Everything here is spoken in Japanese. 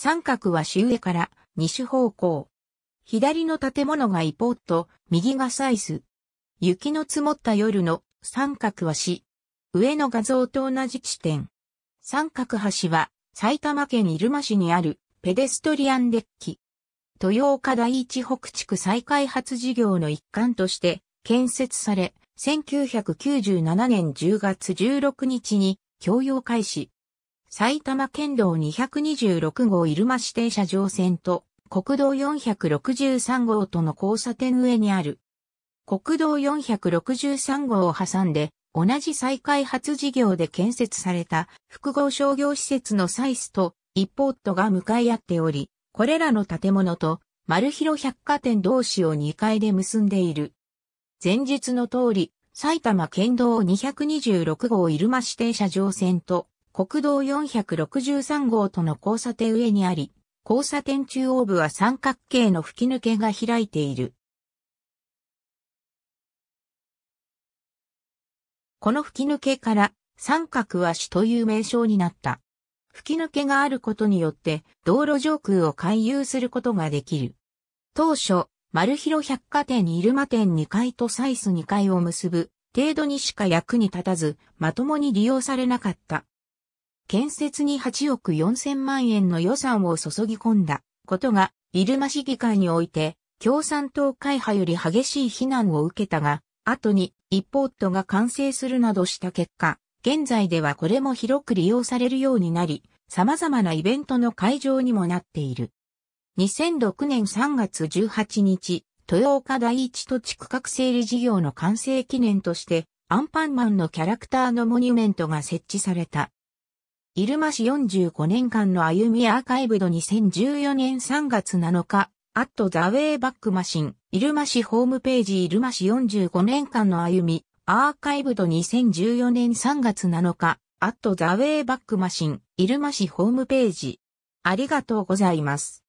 三角は周囲から西方向。左の建物がイポット、右がサイズ。雪の積もった夜の三角橋。上の画像と同じ地点。三角橋は埼玉県入間市にあるペデストリアンデッキ。豊岡第一北地区再開発事業の一環として建設され、1997年10月16日に供用開始。埼玉県道226号入間指定車上線と国道463号との交差点上にある。国道463号を挟んで、同じ再開発事業で建設された複合商業施設のサイスと一ポートが向かい合っており、これらの建物と丸広百貨店同士を2階で結んでいる。前述の通り、埼玉県道226号入間指定車上線と国道463号との交差点上にあり、交差点中央部は三角形の吹き抜けが開いている。この吹き抜けから三角和紙という名称になった。吹き抜けがあることによって道路上空を回遊することができる。当初、丸広百貨店入間店2階とサイス2階を結ぶ程度にしか役に立たず、まともに利用されなかった。建設に8億4000万円の予算を注ぎ込んだことが、入間市議会において、共産党会派より激しい非難を受けたが、後に一ポートが完成するなどした結果、現在ではこれも広く利用されるようになり、様々なイベントの会場にもなっている。2006年3月18日、豊岡第一土地区画整理事業の完成記念として、アンパンマンのキャラクターのモニュメントが設置された。ルマ市45年間の歩みアーカイブド2014年3月7日、アットザウェイバックマシン、ルマ市ホームページルマ市45年間の歩み、アーカイブド2014年3月7日、アットザウェイバックマシン、ルマ市ホームページ。ありがとうございます。